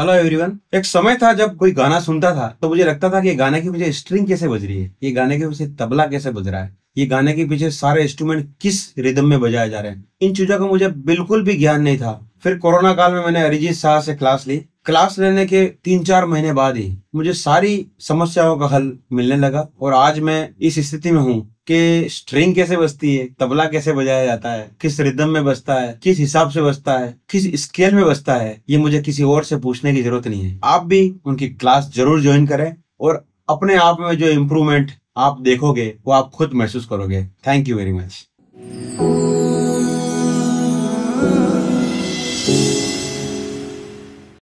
hello everyone एक समय था जब कोई गाना सुनता था तो मुझे लगता था कि गाने की मुझे स्ट्रिंग कैसे बज रही है ये गाने के पीछे तबला कैसे बज रहा है ये गाने के पीछे सारे इंस्ट्रूमेंट किस रिदम में बजाए जा रहे हैं इन चीजों का मुझे बिल्कुल भी ज्ञान नहीं था फिर कोरोना काल में मैंने अरिजीत शाह से क्लास ली क्लास लेने के तीन चार महीने बाद ही मुझे सारी समस्याओं का हल मिलने लगा और आज मैं इस स्थिति में हूँ कि स्ट्रिंग कैसे बजती है तबला कैसे बजाया जाता है किस रिदम में बजता है किस हिसाब से बजता है किस स्केल में बजता है ये मुझे किसी और से पूछने की जरूरत नहीं है आप भी उनकी क्लास जरूर ज्वाइन करें और अपने आप में जो इम्प्रूवमेंट आप देखोगे वो आप खुद महसूस करोगे थैंक यू वेरी मच